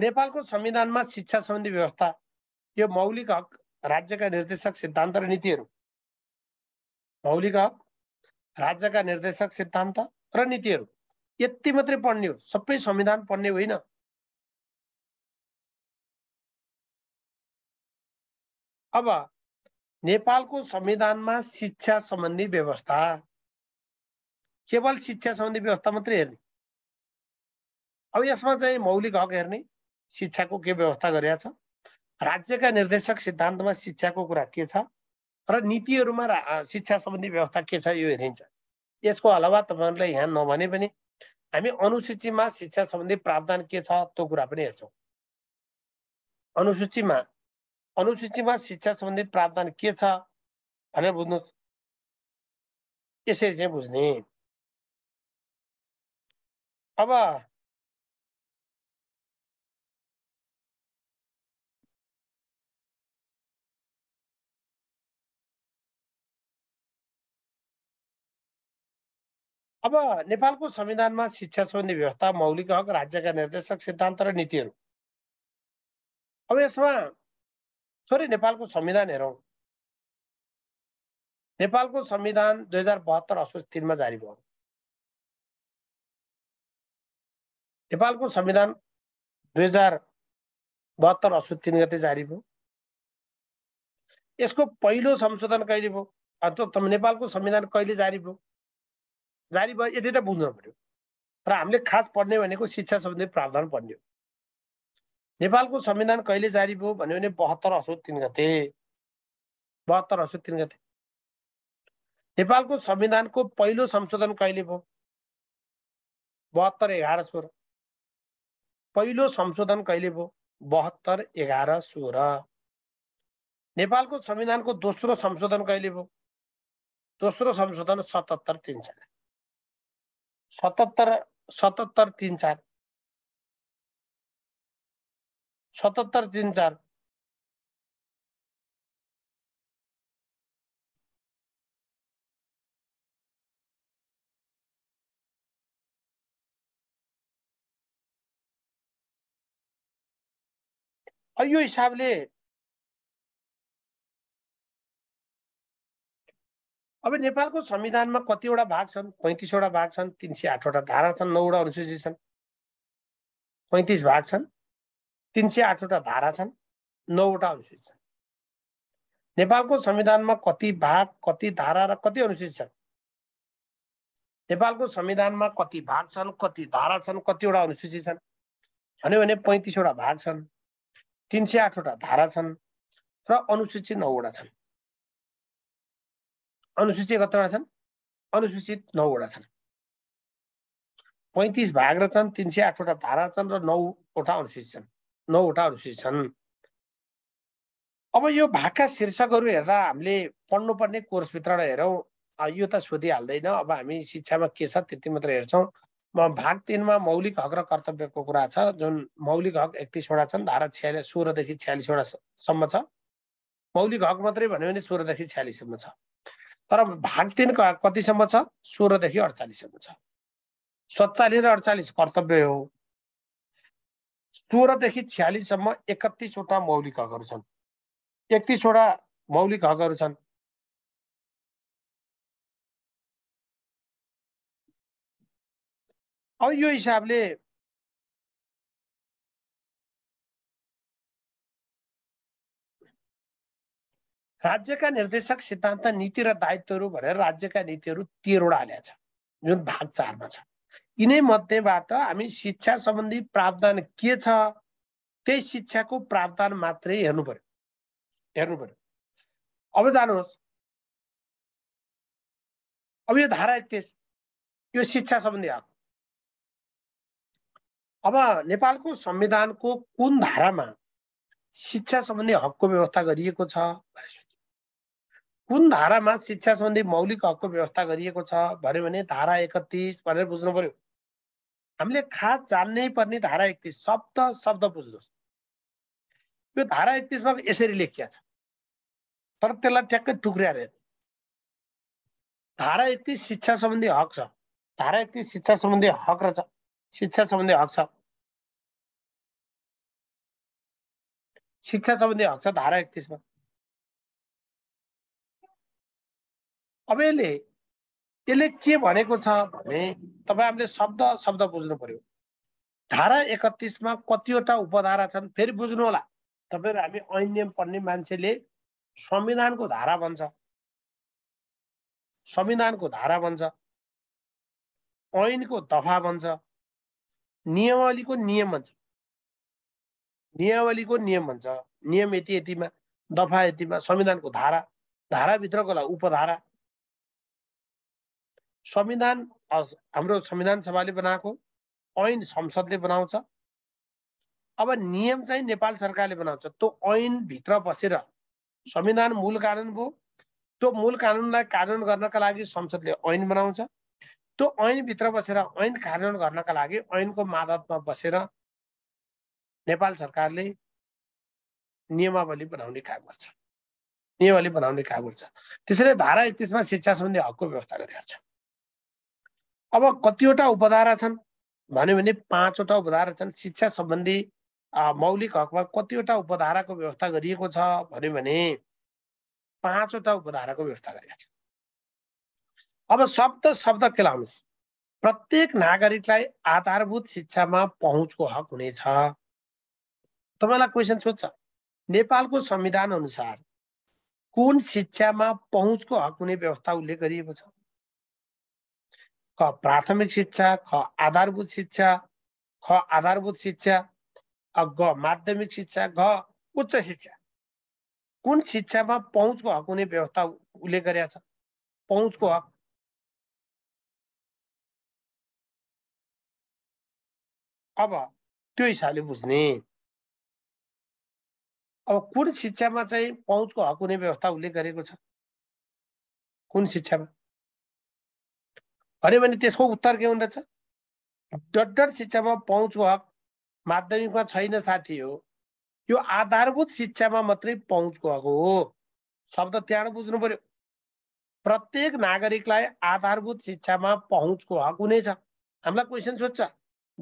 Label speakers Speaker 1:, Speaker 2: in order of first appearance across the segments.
Speaker 1: नेपालको संविधानमा शिक्षा सम्बन्धी व्यवस्था यो मौलिक हक राज्यका निर्देशक सिद्धान्त र नीतिहरू मौलिक हक राज्यका निर्देशक सिद्धान्त र नीतिहरू यति मात्रै पढ्ने हो सबै संविधान पढ्ने होइन अब नेपालको संविधानमा शिक्षा सम्बन्धी
Speaker 2: व्यवस्था केवल शिक्षा सम्बन्धी व्यवस्था मात्रै हेर्ने अब यसमा चाहिँ मौलिक हक हेर्ने शिक्षाको के व्यवस्था गरेका छ राज्यका निर्देशक सिद्धान्तमा शिक्षाको कुरा के छ र नीतिहरूमा शिक्षा सम्बन्धी व्यवस्था के छ यो हेरिन्छ यसको अलावा तपाईँहरूले यहाँ नभने पनि हामी अनुसूचीमा शिक्षा सम्बन्धी प्रावधान के छ त्यो कुरा पनि हेर्छौँ अनुसूचीमा
Speaker 1: अनुसूचीमा शिक्षा सम्बन्धी प्रावधान के छ भनेर बुझ्नु यसरी चाहिँ बुझ्ने अब अब नेपालको संविधानमा शिक्षा सम्बन्धी व्यवस्था मौलिक हक राज्यका निर्देशक सिद्धान्त र नीतिहरू अब यसमा थोरै नेपालको संविधान हेरौँ नेपालको संविधान दुई हजार बहत्तर असोज तिनमा जारी भयो नेपालको संविधान दुई हजार बहत्तर असोज तिन गते जारी भयो
Speaker 2: यसको पहिलो संशोधन कहिले भयो अन्त नेपालको संविधान कहिले जारी भयो जारी भयो यति त बुझ्नु पऱ्यो र हामीले खास पढ्ने भनेको शिक्षा सम्बन्धी प्रावधान पढ्ने नेपालको संविधान कहिले जारी भयो भन्यो भने बहत्तर असो तिन गते बहत्तर असो तिन गते नेपालको संविधानको पहिलो संशोधन कहिले भयो बहत्तर एघार सोह्र पहिलो संशोधन कहिले भयो बहत्तर एघार सोह्र नेपालको संविधानको दोस्रो संशोधन कहिले भयो दोस्रो
Speaker 1: संशोधन सतहत्तर तिन चार सतहत्तर सतहत्तर तिन चार सतहत्तर तिन चार यो हिसाबले अब नेपालको संविधानमा कतिवटा भाग छन् पैँतिसवटा भाग छन् तिन सय आठवटा धारा छन् नौवटा अनुसूची छन्
Speaker 2: पैँतिस भाग छन् तिन सय आठवटा धारा छन् नौवटा अनुसूची छन् नेपालको संविधानमा कति भाग कति धारा र कति अनुसूची छन् नेपालको संविधानमा कति भाग छन् कति धारा छन् कतिवटा अनुसूची छन् भन्यो भने पैँतिसवटा भाग छन् तिन सय आठवटा धारा छन्
Speaker 1: र अनुसूची नौवटा छन् अनुसूचित कतिवटा छन् अनुसूचित नौवटा छन् पैँतिस भाग र छन् तिन सय
Speaker 2: आठवटा धारा छन् र नौवटा अनुसूचित छन् नौवटा अनुसूचित छन् अब यो भागका शीर्षकहरू हेर्दा हामीले पढ्नुपर्ने कोर्सभित्र हेरौँ यो त सोधिहाल्दैन अब हामी शिक्षामा के छ त्यति मात्र हेर्छौँ म भाग तिनमा मौलिक हक र कर्तव्यको कुरा छ जुन मौलिक हक एकतिसवटा छन् धारा छ्यालिस सोह्रदेखि छ्यालिसवटासम्म छ मौलिक हक मात्रै भन्यो भने सोह्रदेखि छ्यालिससम्म छ तर भाग तिन कतिसम्म छ सोह्रदेखि अडचालिससम्म छ सत्तालिस र अडचालिस कर्तव्य हो
Speaker 1: सोह्रदेखि छ्यालिससम्म एकतिसवटा मौलिक हकहरू छन् एकतिसवटा मौलिक हकहरू छन् अब यो हिसाबले राज्यका निर्देशक सिद्धान्त नीति र दायित्वहरू भनेर राज्यका
Speaker 2: नीतिहरू तेह्रवटा हालेका छ जुन भाग चारमा छ यिनै मध्येबाट हामी शिक्षा सम्बन्धी प्रावधान के छ त्यही शिक्षाको प्रावधान मात्रै हेर्नु
Speaker 1: पर्यो हेर्नु पर्यो अब जानुहोस् अब यो धारा एकतिस यो शिक्षा सम्बन्धी हक
Speaker 2: अब नेपालको संविधानको कुन धारामा शिक्षा सम्बन्धी हकको व्यवस्था गरिएको छ कुन धारामा शिक्षा सम्बन्धी मौलिक हकको व्यवस्था गरिएको छ भन्यो भने धारा एकतिस भनेर बुझ्नु पर्यो हामीले खास जान्नै पर्ने धारा एकतिस शब्द शब्द बुझ्नुहोस् यो धारा एकतिसमा यसरी लेखिया छ तर त्यसलाई ठ्याक्कै टुक्र्याएर
Speaker 1: धारा एकतिस शिक्षा सम्बन्धी हक छ धारा एकतिस शिक्षा सम्बन्धी हक रहेछ शिक्षा सम्बन्धी हक छ शिक्षा सम्बन्धी हक छ धारा एकतिसमा अब यसले यसले के भनेको छ भने तपाईँ हामीले शब्द शब्द बुझ्नु पर्यो
Speaker 2: धारा एकतिसमा कतिवटा उपधारा छन् फेरि बुझ्नु होला तपाईँहरू हामी ऐन नियम पढ्ने मान्छेले संविधानको धारा भन्छ संविधानको धारा भन्छ ऐनको दफा भन्छ नियमावलीको नियम भन्छ नियमावलीको नियम भन्छ नियम यति यतिमा दफा यतिमा संविधानको धारा धाराभित्रको लागि उपधारा संविधान हाम्रो संविधान सभाले बनाएको ऐन संसदले बनाउँछ अब नियम चाहिँ नेपाल सरकारले बनाउँछ त्यो ऐनभित्र बसेर संविधान मूल कानुन भयो त्यो मूल कानुनलाई कार्यान्वयन गर्नका लागि संसदले ऐन बनाउँछ त्यो ऐनभित्र बसेर ऐन कार्यान्वयन गर्नका लागि ऐनको मादतमा बसेर नेपाल सरकारले नियमावली बनाउने काम गर्छ नियमावली बनाउने काम गर्छ त्यसैले धारा एकतिसमा शिक्षा सम्बन्धी हकको व्यवस्था गरिरहेको छ अब कतिवटा उपधारा छन् भन्यो भने पाँचवटा उपधारा छन् शिक्षा सम्बन्धी मौलिक हकमा कतिवटा उपधाराको व्यवस्था गरिएको छ भन्यो भने पाँचवटा उपधाराको व्यवस्था गरिएको छ अब शब्द शब्द केलाउनुहोस् प्रत्येक नागरिकलाई आधारभूत शिक्षामा पहुँचको हक हुनेछ तपाईँलाई क्वेसन सोध्छ नेपालको संविधान अनुसार कुन शिक्षामा पहुँचको हक हुने व्यवस्था उल्लेख गरिएको छ ख प्राथमिक शिक्षा ख आधारभूत शिक्षा ख आधारभूत शिक्षा ग माध्यमिक शिक्षा घ उच्च शिक्षा
Speaker 1: कुन शिक्षामा पहुँचको हक हुने व्यवस्था उसले गरेका छ पहुँचको हक अब त्यो हिसाबले बुझ्ने अब कुन शिक्षामा चाहिँ पहुँचको हक हुने व्यवस्था उसले गरेको छ कुन शिक्षामा
Speaker 2: भन्यो भने त्यसको उत्तर के हुँदछ डट डट शिक्षामा पहुँचको हक माध्यमिकमा छैन साथी हो यो आधारभूत शिक्षामा मात्रै पहुँचको हक हो शब्द त्यहाँ बुझ्नु पर्यो प्रत्येक नागरिकलाई आधारभूत शिक्षामा पहुँचको हक हुनेछ हामीलाई क्वेसन सोध्छ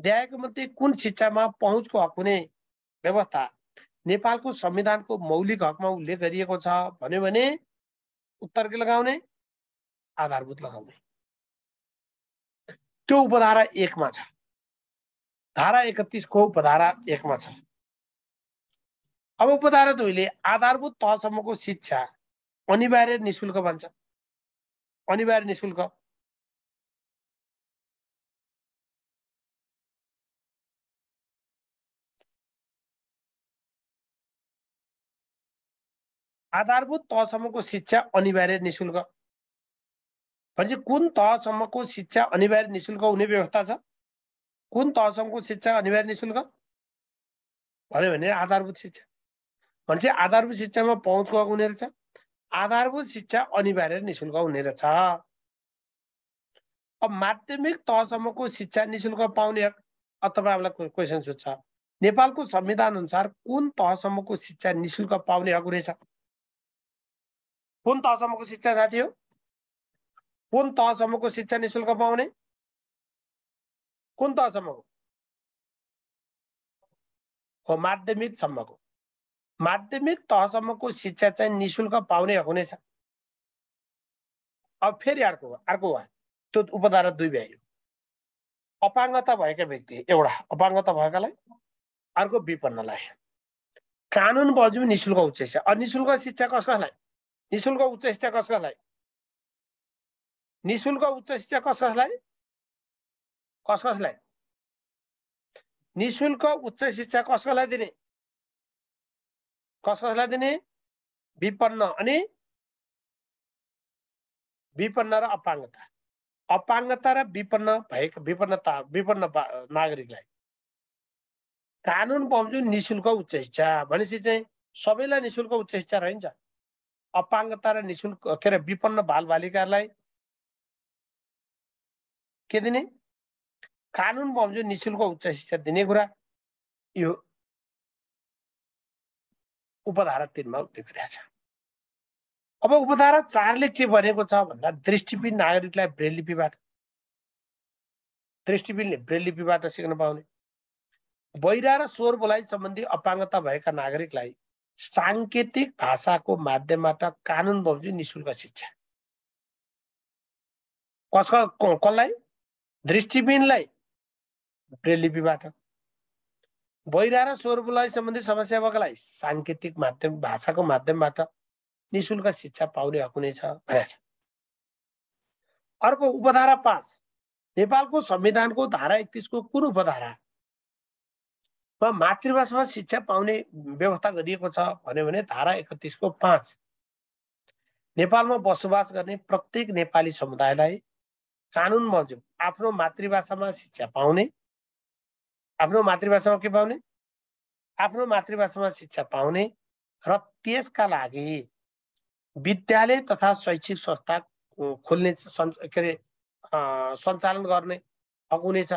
Speaker 2: ल्याएको मध्ये कुन शिक्षामा पहुँचको हक हुने व्यवस्था नेपालको संविधानको मौलिक
Speaker 1: हकमा उल्लेख गरिएको छ भन्यो भने उत्तर के लगाउने आधारभूत लगाउने त्यो उपधारा एकमा छ धारा एकतिसको उपधारा एकमा छ अब उपधारा दुईले आधारभूत तहसम्मको शिक्षा अनिवार्य निशुल्क भन्छ अनिवार्य निशुल्क आधारभूत तहसम्मको शिक्षा अनिवार्य निशुल्क
Speaker 2: भनेपछि कुन तहसम्मको शिक्षा अनिवार्य निशुल्क हुने व्यवस्था छ कुन तहसम्मको शिक्षा अनिवार्य निशुल्क भन्यो भने आधारभूत शिक्षा भनेपछि आधारभूत शिक्षामा पहुँचको हुने रहेछ आधारभूत शिक्षा अनिवार्य निशुल्क हुने रहेछ अब माध्यमिक तहसम्मको शिक्षा निशुल्क पाउने अथवा तपाईँहरूलाई क्वेसन सोध्छ नेपालको संविधान अनुसार कुन तहसम्मको शिक्षा निशुल्क पाउने हक
Speaker 1: हुनेछ कुन तहसम्मको शिक्षा साथी हो कुन तहसम्मको शिक्षा नि शुल्क पाउने कुन तहसम्मको हो माध्यमिकसम्मको माध्यमिक तहसम्मको शिक्षा चाहिँ नि शुल्क पाउने हुनेछ अब फेरि अर्को
Speaker 2: अर्को वा त्यो उपधारा दुई भ्यायो अपाङ्गता भएका व्यक्ति एउटा अपाङ्गता भएकालाई अर्को विपन्नलाई कानुन बजु निशुल्क उच्च शिक्षा
Speaker 1: अनि निशुल्क शिक्षा कसकसलाई निशुल्क उच्च शिक्षा कसकसलाई निशुल्क उच्च शिक्षा कस कसलाई कस कसलाई निशुल्क उच्च शिक्षा कस कसलाई दिने कस कसलाई दिने विपन्न अनि विपन्न र
Speaker 2: अपाङ्गता अपाङ्गता र विपन्न भएको विपन्नता विपन्न नागरिकलाई कानुन पाउँछु निशुल्क उच्च शिक्षा भनेपछि चाहिँ सबैलाई निशुल्क उच्च शिक्षा रहन्छ अपाङ्गता र निशुल्क के अरे विपन्न बालबालिकालाई
Speaker 1: के दिने कानुन बमजो निशुल्क उच्च शिक्षा दिने कुरा यो उपधारा तिनमा उल्लेख गरेको छ अब उपधारा चारले के भनेको छ भन्दा दृष्टिबिन
Speaker 2: नागरिकलाई ब्रेल लिपिबाट दृष्टिबिनले ब्रेल लिपिबाट सिक्न पाउने बहिरा र स्वर बोलाइ सम्बन्धी अपाङ्गता भएका नागरिकलाई साङ्केतिक भाषाको माध्यमबाट कानुन बमोजिम निशुल्क शिक्षा कस कसलाई दृष्टिबिनलाई ब्रेलिपिबाट बहिरा र स्वरूपलाई सम्बन्धी समस्यावकलाई साङ्केतिक माध्यम भाषाको माध्यमबाट निशुल्क शिक्षा पाउने हक हुनेछ भनेको छ अर्को उपधारा पाँच नेपालको संविधानको धारा एकतिसको कुन उपधारा वा मातृभाषामा शिक्षा पाउने व्यवस्था गरिएको छ भन्यो भने धारा एकतिसको पाँच नेपालमा बसोबास गर्ने प्रत्येक नेपाली समुदायलाई कानुन मजुब आफ्नो मातृभाषामा शिक्षा पाउने आफ्नो मातृभाषामा के पाउने आफ्नो मातृभाषामा शिक्षा पाउने र त्यसका लागि विद्यालय तथा शैक्षिक संस्था खोल्ने के अरे सञ्चालन गर्ने हक हुनेछ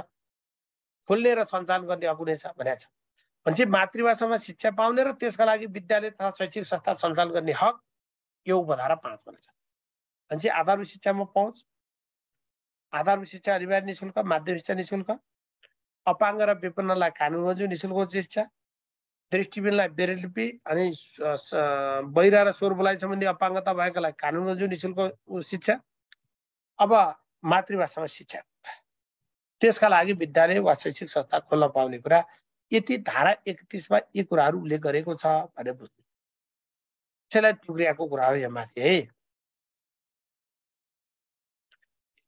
Speaker 2: खोल्ने र सञ्चालन गर्ने हक हुनेछ भनेको छ भनेपछि मातृभाषामा शिक्षा पाउने र त्यसका लागि विद्यालय तथा शैक्षिक संस्था सञ्चालन गर्ने हक यो उपधारा भनेको छ भनेपछि आधारभूत शिक्षामा पहुँच आधार शिक्षा अनिवार्य निशुल्क माध्यमिक शिक्षा निशुल्क अपाङ्ग र विपन्नलाई कानुन निशुल्क शिक्षा दृष्टिबिनलाई बेरेलिपी अनि बहिरा र स्वरूपलाई सम्बन्धी अपाङ्गता भएकालाई कानुन नि निशुल्क शिक्षा अब मातृभाषामा शिक्षा त्यसका लागि विद्यालय वा शैक्षिक संस्था खोल्न पाउने
Speaker 1: कुरा यति धारा एकतिसमा यी कुराहरू उल्लेख गरेको छ भनेर बुझ्नु त्यसलाई टुक्रियाको कुरा हो यहाँ माथि है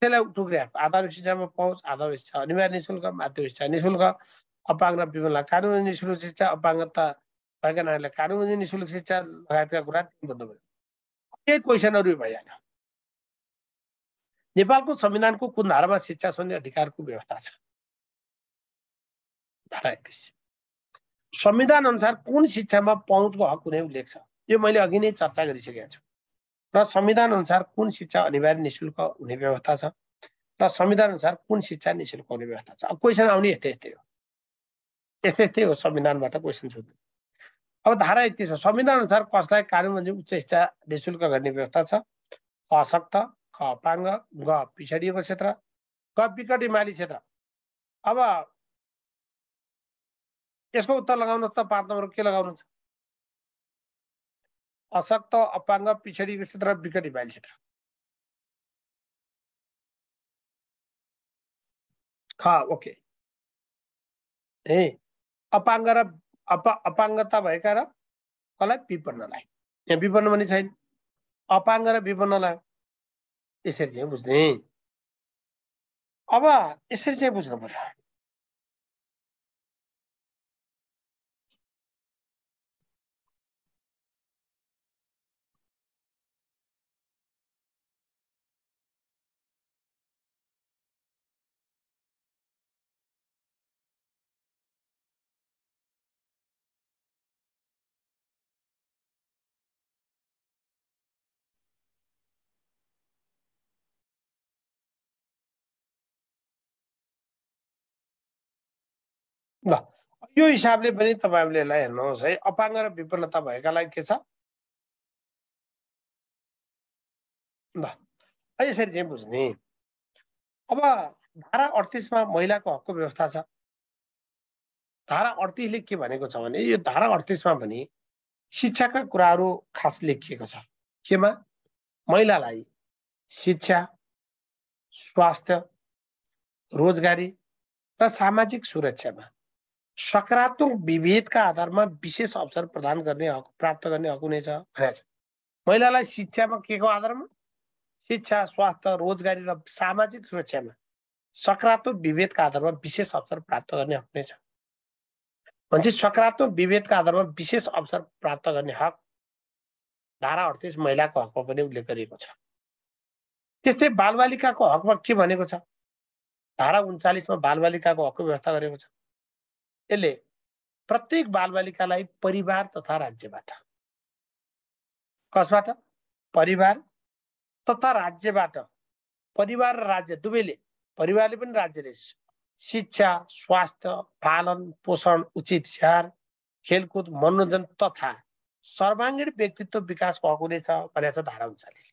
Speaker 2: त्यसलाई टुक्रिया आधार शिक्षामा पहुँच आधार शिक्षा अनिवार्य निशुल्क मातृ शिक्षा निशुल्क अपाङ्ग विमललाई कानुनी निशुल्क शिक्षा अपाङ्गता भएका नानीलाई कानुनी निशुल्क शिक्षा लगायतका
Speaker 1: कुरा दिनुभन्दा भयो केही क्वेसनहरू भइहाल्यो नेपालको संविधानको कुन धारामा शिक्षा सुन्ने अधिकारको व्यवस्था छ
Speaker 2: धारा एकतिस संविधान अनुसार कुन शिक्षामा पहुँचको हक कुनै उल्लेख छ यो मैले अघि नै चर्चा गरिसकेको छु र संविधान अनुसार कुन शिक्षा अनिवार्य निशुल्क हुने व्यवस्था छ र संविधान अनुसार कुन शिक्षा निशुल्क हुने व्यवस्था छ अब क्वेसन आउने यस्तै यस्तै हो यस्तै यस्तै हो संविधानबाट क्वेसन सोध्नु अब धारा एकतिस संविधान अनुसार कसलाई कानुन उच्च शिक्षा निशुल्क गर्ने व्यवस्था छ अशक्त ख अपाङ्ग ग
Speaker 1: पिछडिएको क्षेत्र ग विकट हिमाली क्षेत्र अब यसको उत्तर लगाउनुहोस् त पाँच नम्बर के लगाउनुहुन्छ अशक्त अपाङ्ग पिछडिको क्षेत्र विकटी बाहिर क्षेत्र ओके ए अपाङ्ग र अपा अपाङ्गता भएका र कसलाई विपन्नलाई यहाँ विपन्न पनि छैन अपाङ्ग र विपन्नलाई यसरी चाहिँ बुझ्ने अब यसरी चाहिँ बुझ्नु पर्छ ल यो हिसाबले पनि तपाईँहरूले यसलाई हेर्नुहोस् है अपाङ्ग र विपन्नता भएकालाई के छ ल यसरी चाहिँ बुझ्ने अब धारा अडतिसमा महिलाको हकको व्यवस्था छ
Speaker 2: धारा अडतिसले के भनेको छ भने यो धारा अडतिसमा पनि शिक्षाका कुराहरू खास लेखिएको छ केमा महिलालाई शिक्षा स्वास्थ्य रोजगारी र सामाजिक सुरक्षामा सकारात्मक विभेदका आधारमा विशेष अवसर प्रदान गर्ने हक प्राप्त गर्ने हक हुनेछ भनेको छ महिलालाई शिक्षामा के को आधारमा शिक्षा स्वास्थ्य रोजगारी र सामाजिक सुरक्षामा सकारात्मक विभेदका आधारमा विशेष अवसर प्राप्त गर्ने हक हुनेछ भनेपछि सकारात्मक विभेदका आधारमा विशेष अवसर प्राप्त गर्ने हक धारा अडतिस महिलाको हकमा पनि उल्लेख गरिएको छ त्यस्तै बालबालिकाको हकमा के भनेको छ धारा उन्चालिसमा बालबालिकाको हकको व्यवस्था गरेको छ यसले प्रत्येक बालबालिकालाई परिवार तथा राज्यबाट कसबाट परिवार तथा राज्यबाट परिवार र राज्य दुवैले परिवारले पनि राज्यले शिक्षा स्वास्थ्य पालन पोषण उचित स्याहार खेलकुद मनोरञ्जन तथा सर्वाङ्गीण व्यक्तित्व विकासको छ भनेको छ धारा हुन्छले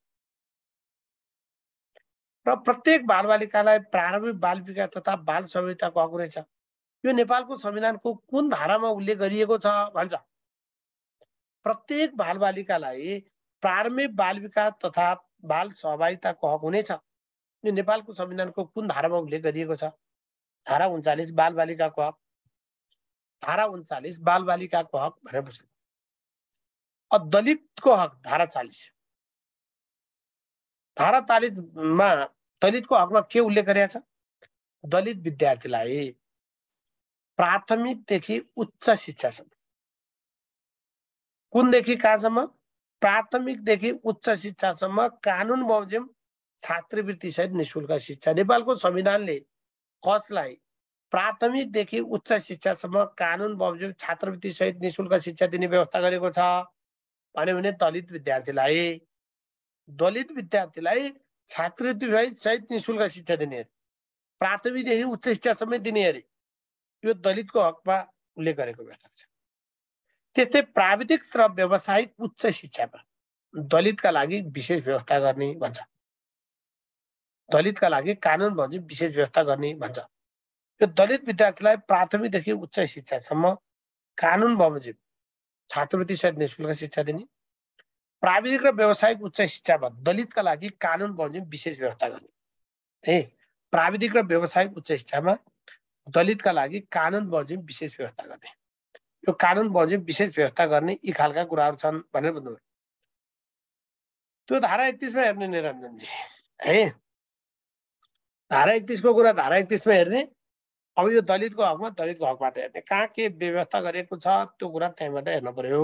Speaker 2: र प्रत्येक बालबालिकालाई प्रारम्भिक बाल विकास तथा बाल सभ्यताको रहेछ यो नेपालको संविधानको कुन धारामा उल्लेख गरिएको छ भन्छ प्रत्येक बालबालिकालाई प्रारम्भिक बाल विकास तथा बाल सहभागिताको हक हुनेछ यो नेपालको संविधानको कुन धारामा उल्लेख गरिएको छ धारा उन्चालिस बालबालिकाको हक धारा उन्चालिस बालबालिकाको हक भनेर बुझ्नु दलितको हक धारा चालिस धारा चालिसमा दलितको हकमा के उल्लेख गरिएको छ दलित विद्यार्थीलाई प्राथमिकदेखि उच्च शिक्षासम्म कुनदेखि कहाँसम्म प्राथमिकदेखि उच्च शिक्षासम्म कानुन बमोजिम छात्रवृत्ति सहित निशुल्क शिक्षा नेपालको संविधानले कसलाई प्राथमिकदेखि उच्च शिक्षासम्म कानुन बमोजिम छात्रवृत्ति सहित निशुल्क शिक्षा दिने व्यवस्था गरेको छ भन्यो भने दलित विद्यार्थीलाई दलित विद्यार्थीलाई छात्रवृत्ति सहित निशुल्क शिक्षा दिने अरे प्राथमिकदेखि उच्च शिक्षासम्म दिने अरे यो दलितको हकमा उसले गरेको व्यवस्था छ त्यस्तै प्राविधिक र व्यावसायिक उच्च शिक्षामा दलितका लागि विशेष व्यवस्था गर्ने भन्छ दलितका लागि कानुन भन्छ विशेष व्यवस्था गर्ने भन्छ यो दलित विद्यार्थीलाई प्राथमिकदेखि उच्च शिक्षासम्म कानुन बमोजिम छात्रवृत्ति सहित निशुल्क शिक्षा दिने प्राविधिक र व्यावसायिक उच्च शिक्षामा दलितका लागि कानुन बमोजिम विशेष व्यवस्था गर्ने है प्राविधिक र व्यावसायिक उच्च शिक्षामा दलितका लागि कानुन बमोजिम विशेष व्यवस्था गर्ने यो कानुन बमोजिम विशेष व्यवस्था गर्ने यी खालका कुराहरू छन् भनेर बुझ्नुभयो त्यो धारा एकतिसमा हेर्ने निरञ्जनजी है धारा एकतिसको कुरा धारा एकतिसमा हेर्ने अब यो दलितको हकमा दलितको हकबाट हेर्ने कहाँ के व्यवस्था गरिएको छ त्यो कुरा त्यहीँबाट हेर्नु पर्यो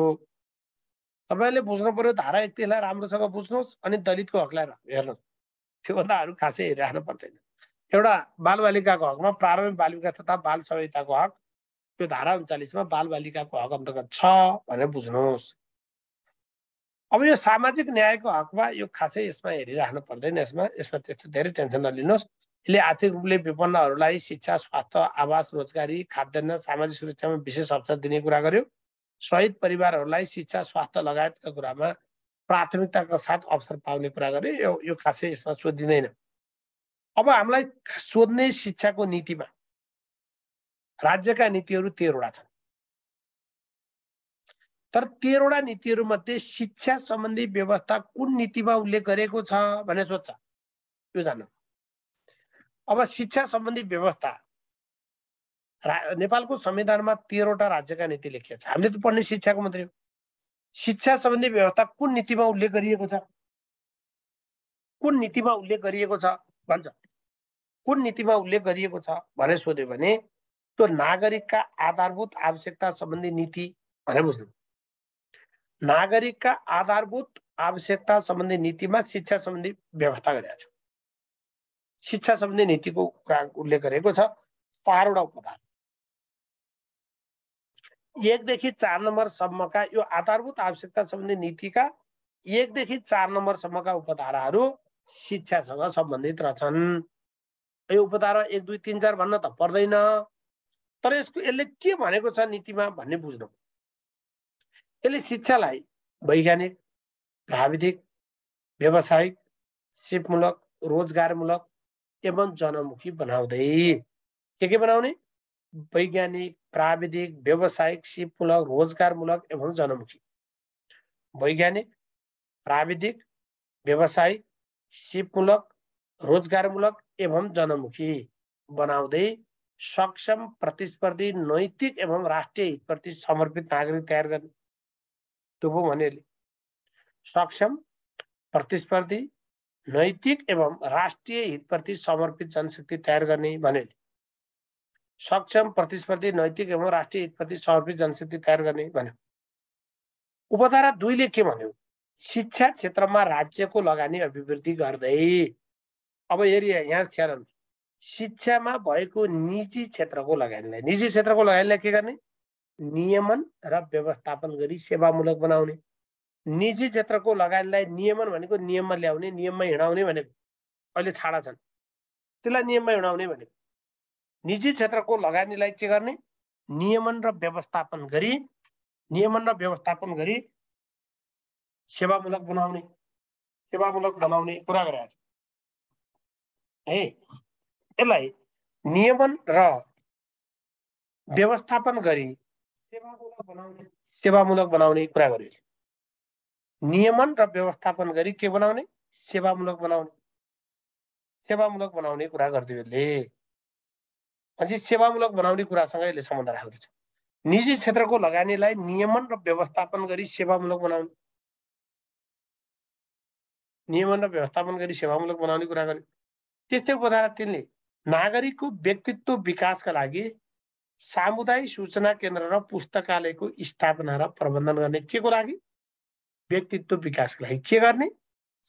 Speaker 2: तपाईँले बुझ्नु पर्यो धारा एकतिसलाई राम्रोसँग बुझ्नुहोस् अनि दलितको हकलाई हेर्नुहोस् त्योभन्दा अरू खासै हेरिराख्नु पर्दैन एउटा बालबालिकाको हकमा प्रारम्भिक बालबिका तथा बाल संहिताको हक त्यो धारा उन्चालिसमा बालबालिकाको हक अन्तर्गत छ भनेर बुझ्नुहोस् अब यो सामाजिक न्यायको हकमा यो खासै यसमा हेरिराख्नु पर्दैन यसमा यसमा त्यस्तो धेरै टेन्सन नलिनुहोस् यसले आर्थिक रूपले विपन्नहरूलाई शिक्षा स्वास्थ्य आवास रोजगारी खाद्यान्न सामाजिक सुरक्षामा विशेष अवसर दिने कुरा गर्यो सहित परिवारहरूलाई शिक्षा स्वास्थ्य लगायतका कुरामा प्राथमिकताका साथ अवसर पाउने कुरा गर्यो यो यो खासै यसमा सोधिँदैन अब हामीलाई सोध्ने शिक्षाको नीतिमा राज्यका नीतिहरू तेह्रवटा छन् तर तेह्रवटा मध्ये शिक्षा सम्बन्धी व्यवस्था कुन नीतिमा उल्लेख गरेको छ भनेर सोध्छ यो जानु अब शिक्षा सम्बन्धी व्यवस्था नेपालको संविधानमा तेह्रवटा राज्यका नीति लेखिएको छ हामीले त पढ्ने शिक्षाको मात्रै हो शिक्षा सम्बन्धी व्यवस्था कुन नीतिमा उल्लेख गरिएको छ कुन नीतिमा उल्लेख गरिएको छ भन्छ कुन नीतिमा उल्लेख गरिएको छ भनेर सोध्यो भने त्यो नागरिकका आधारभूत आवश्यकता सम्बन्धी नीति भनेर बुझ्नु नागरिकका आधारभूत आवश्यकता सम्बन्धी नीतिमा शिक्षा सम्बन्धी व्यवस्था गरेका छ शिक्षा सम्बन्धी नीतिको उल्लेख गरेको छ चारवटा उपधार एकदेखि चार नम्बरसम्मका यो आधारभूत आवश्यकता सम्बन्धी नीतिका एकदेखि चार नम्बरसम्मका उपधाराहरू शिक्षासँग सम्बन्धित रहेछन् यो उपधारा एक दुई तिन चार भन्न त पर्दैन तर यसको यसले के भनेको छ नीतिमा भन्ने बुझ्नु यसले शिक्षालाई वैज्ञानिक प्राविधिक व्यावसायिक सिपमूलक रोजगारमूलक एवं जनमुखी बनाउँदै के के बनाउने वैज्ञानिक प्राविधिक व्यावसायिक सिपमूलक रोजगारमूलक एवं जनमुखी वैज्ञानिक प्राविधिक व्यावसायिक सिपमूलक रोजगारमूलक एवं जनमुखी बनाउँदै सक्षम प्रतिस्पर्धी नैतिक एवं राष्ट्रिय हितप्रति समर्पित नागरिक तयार गर्ने त्यो भने सक्षम प्रतिस्पर्धी नैतिक एवं राष्ट्रिय हितप्रति समर्पित जनशक्ति तयार गर्ने भनेले सक्षम प्रतिस्पर्धी नैतिक एवं राष्ट्रिय हितप्रति समर्पित जनशक्ति तयार गर्ने भन्यो उपधारा दुईले के भन्यो शिक्षा क्षेत्रमा राज्यको लगानी अभिवृद्धि गर्दै अब हेरि यहाँ ख्याल शिक्षामा भएको निजी क्षेत्रको लगानीलाई निजी क्षेत्रको लगानीलाई के गर्ने नियमन र व्यवस्थापन गरी सेवामूलक बनाउने निजी क्षेत्रको लगानीलाई नियमन भनेको नियममा ल्याउने नियममा हिँडाउने भनेको अहिले छाडा छन् त्यसलाई नियममा हिँडाउने भनेको निजी क्षेत्रको लगानीलाई के गर्ने नियमन र व्यवस्थापन गरी नियमन र व्यवस्थापन गरी सेवामूलक बनाउने सेवामूलक बनाउने कुरा गरिरहेको है
Speaker 1: यसलाई
Speaker 2: नियमन र व्यवस्थापन गरी
Speaker 1: सेवामूलक बनाउने
Speaker 2: सेवामूलक बनाउने कुरा गर्यो नियमन र व्यवस्थापन गरी के बनाउने सेवामूलक बनाउने सेवामूलक बनाउने कुरा गरिदियो यसले भनेपछि सेवामूलक बनाउने कुरासँग यसले सम्बन्ध राखेको छ निजी क्षेत्रको लगानीलाई नियमन र व्यवस्थापन गरी सेवामूलक बनाउने नियमन र व्यवस्थापन गरी सेवामूलक बनाउने कुरा गर्यो त्यस्तै उपधारा तिनले नागरिकको व्यक्तित्व विकासका लागि सामुदायिक सूचना केन्द्र र पुस्तकालयको स्थापना र प्रबन्धन गर्ने के को लागि व्यक्तित्व विकासको लागि के गर्ने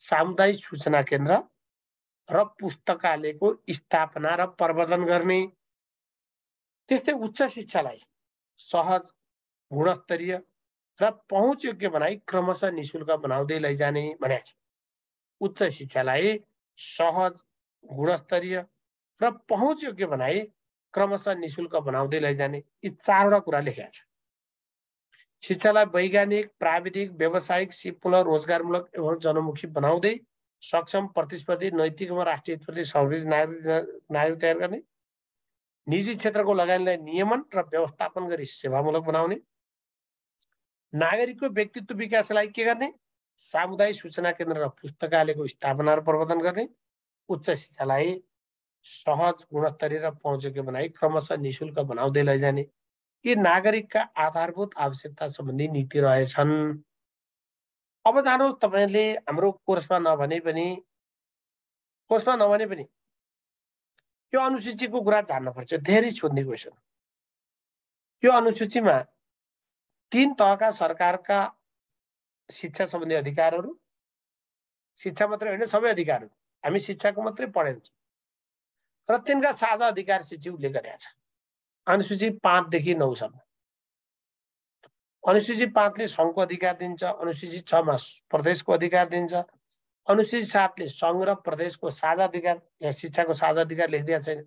Speaker 2: सामुदायिक सूचना केन्द्र र पुस्तकालयको स्थापना र प्रबन्धन गर्ने त्यस्तै उच्च शिक्षालाई सहज गुणस्तरीय र पहुँचयोग्य बनाई क्रमशः निशुल्क बनाउँदै लैजाने भनेको छ उच्च शिक्षालाई सहज गुणस्तरीय र पहुँचयोग्य बनाए क्रमशः निशुल्क बनाउँदै लैजाने यी चारवटा कुरा लेखेका छन् शिक्षालाई वैज्ञानिक प्राविधिक व्यवसायिक सिपमूलक रोजगारमूलक एवं जनमुखी बनाउँदै सक्षम प्रतिस्पर्धी नैतिक एवं राष्ट्रिय हितप्रति समृद्ध नागरिक नागरिक तयार गर्ने निजी क्षेत्रको लगानीलाई नियमन र व्यवस्थापन गरी सेवामूलक बनाउने नागरिकको व्यक्तित्व विकासलाई के गर्ने सामुदायिक सूचना केन्द्र र पुस्तकालयको स्थापना र प्रवर्धन गर्ने उच्च शिक्षालाई सहज गुणस्तरीय र पहुँचोग्य बनाई क्रमशः निशुल्क बनाउँदै लैजाने यी नागरिकका आधारभूत आवश्यकता सम्बन्धी नीति रहेछन् अब जानुहोस् तपाईँले हाम्रो कोर्समा नभने पनि कोर्समा नभने पनि यो अनुसूचीको कुरा जान्नुपर्छ धेरै छोड्ने क्वेसन यो अनुसूचीमा तिन तहका सरकारका शिक्षा सम्बन्धी अधिकारहरू शिक्षा मात्रै होइन सबै अधिकारहरू हामी शिक्षाको मात्रै पढाइन्छौँ र तिनका साझा अधिकार सूची उसले गरेका छ अनुसूची पाँचदेखि नौसम्म अनुसूची पाँचले सङ्घको अधिकार दिन्छ अनुसूची छमा प्रदेशको अधिकार दिन्छ अनुसूची सातले सङ्घ र प्रदेशको साझा अधिकार या शिक्षाको साझा अधिकार लेखिदिएको छैन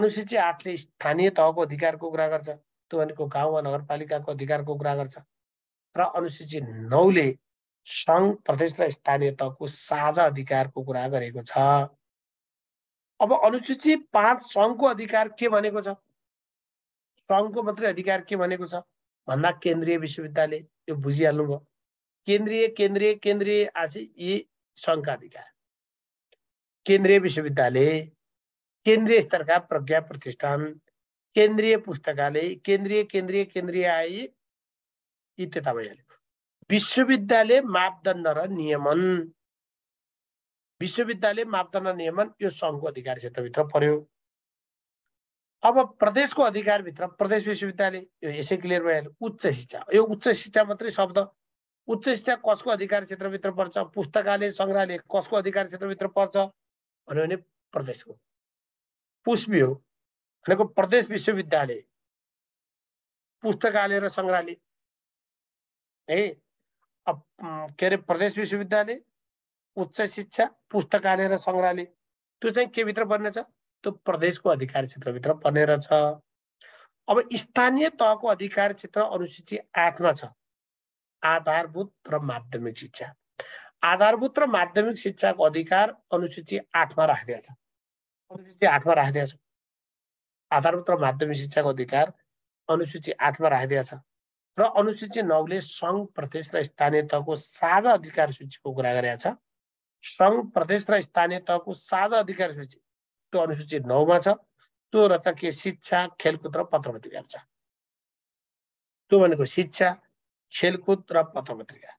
Speaker 2: अनुसूची आठले स्थानीय तहको अधिकारको कुरा गर्छ त्यो भनेको गाउँ वा नगरपालिकाको अधिकारको कुरा गर्छ र अनुसूची नौले सङ्घ प्रदेश र स्थानीय तहको साझा अधिकारको कुरा गरेको छ अब अनुसूची पाँच सङ्घको अधिकार के भनेको छ सङ्घको मात्रै अधिकार के भनेको छ भन्दा केन्द्रीय विश्वविद्यालय यो बुझिहाल्नुभयो केन्द्रीय केन्द्रीय केन्द्रीय आज यी सङ्घका अधिकार केन्द्रीय विश्वविद्यालय केन्द्रीय स्तरका प्रज्ञा प्रतिष्ठान केन्द्रीय पुस्तकालय केन्द्रीय केन्द्रीय केन्द्रीय आए यी त्यता भइहाल्यो विश्वविद्यालय मापदण्ड र नियमन विश्वविद्यालय मापदण्ड नियमन यो सङ्घको अधिकार क्षेत्रभित्र पर्यो अब प्रदेशको अधिकारभित्र प्रदेश विश्वविद्यालय यो यसै क्लियर भइहाल्यो उच्च शिक्षा यो उच्च शिक्षा मात्रै शब्द उच्च शिक्षा कसको अधिकार क्षेत्रभित्र पर्छ पुस्तकालय सङ्ग्रहालय कसको अधिकार क्षेत्रभित्र पर्छ भन्यो भने
Speaker 1: प्रदेशको पुष्पी हो भनेको प्रदेश विश्वविद्यालय पुस्तकालय र सङ्ग्रहालय है
Speaker 2: के अरे प्रदेश विश्वविद्यालय उच्च शिक्षा पुस्तकालय र सङ्ग्रहालय त्यो चाहिँ के भित्र पर्नेछ त्यो प्रदेशको अधिकार क्षेत्रभित्र पर्ने रहेछ अब स्थानीय तहको अधिकार क्षेत्र अनुसूची आठमा छ आधारभूत र माध्यमिक शिक्षा आधारभूत र माध्यमिक शिक्षाको अधिकार अनुसूची आठमा राखिदिएको छ अनुसूची आठमा राखिदिएको छ आधारभूत र माध्यमिक शिक्षाको अधिकार अनुसूची आठमा राखिदिएको छ र अनुसूची नौले सङ्घ प्रदेश र स्थानीय तहको साझा अधिकार सूचीको कुरा गरेका छ सङ्घ प्रदेश र स्थानीय तहको साझा अधिकार सूची त्यो अनुसूची नौमा छ त्यो के शिक्षा खेलकुद र पत्र पत्रिका छ त्यो भनेको शिक्षा खेलकुद र पत्र पत्रिका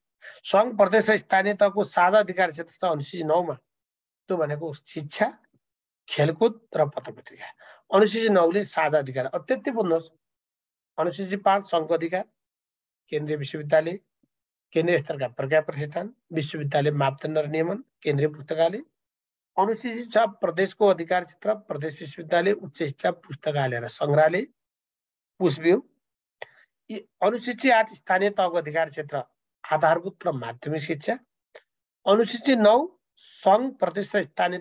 Speaker 2: सङ्घ प्रदेश र स्थानीय तहको साझा अधिकार क्षेत्र छ अनुसूची नौमा त्यो भनेको शिक्षा खेलकुद र पत्र पत्रिका अनुसूची नौले साझा अधिकार अब त्यति बुझ्नुहोस् अनुसूची पाँच सङ्घको अधिकार केन्द्रीय विश्वविद्यालय केन्द्रीय स्तरका प्रज्ञा प्रतिष्ठान विश्वविद्यालय मापदण्ड र नियमन केन्द्रीय पुस्तकालय अनुसूचित शिक्षा प्रदेशको अधिकार क्षेत्र प्रदेश विश्वविद्यालय उच्च शिक्षा पुस्तकालय र सङ्ग्रहालय पुष्बिउ अनुसूचित आठ स्थानीय तहको अधिकार क्षेत्र आधारभूत र माध्यमिक शिक्षा अनुसूचित नौ सङ्घ प्रदेश र स्थानीय